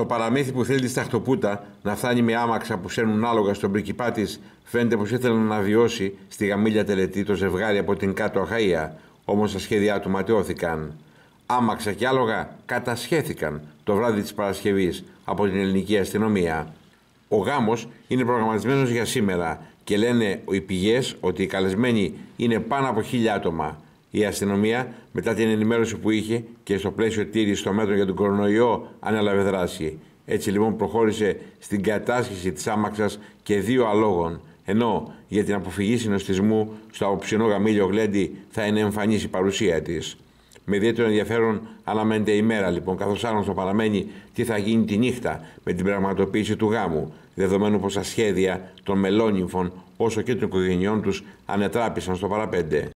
Το παραμύθι που θέλει τη Σταχτοπούτα να φτάνει με άμαξα που σέρνουν άλογα στον πρικυπά της φαίνεται πως ήθελε να βιώσει στη γαμίλια τελετή το ζευγάρι από την κάτω Αχαία, όμως τα σχέδιά του ματαιώθηκαν. Άμαξα και άλογα κατασχέθηκαν το βράδυ της Παρασκευής από την ελληνική αστυνομία. Ο γάμος είναι προγραμματισμένος για σήμερα και λένε οι πηγές ότι οι καλεσμένοι είναι πάνω από χίλια άτομα η αστυνομία μετά την ενημέρωση που είχε και στο πλαίσιο τήρησης των μέτρων για τον κορονοϊό ανέλαβε δράση. Έτσι λοιπόν προχώρησε στην κατάσχεση της άμαξας και δύο αλόγων, ενώ για την αποφυγή συνοστισμού στο αποψινό γαμίλιο γλέντι θα είναι εμφανής η παρουσία της. Με ιδιαίτερο ενδιαφέρον αναμένεται η μέρα λοιπόν, καθώς άλλωστε παραμένει τι θα γίνει τη νύχτα με την πραγματοποίηση του γάμου, δεδομένου πως τα σχέδια των μελόνυμφων όσο και των οικογενειών τους ανετράπησαν στο παραπέντε.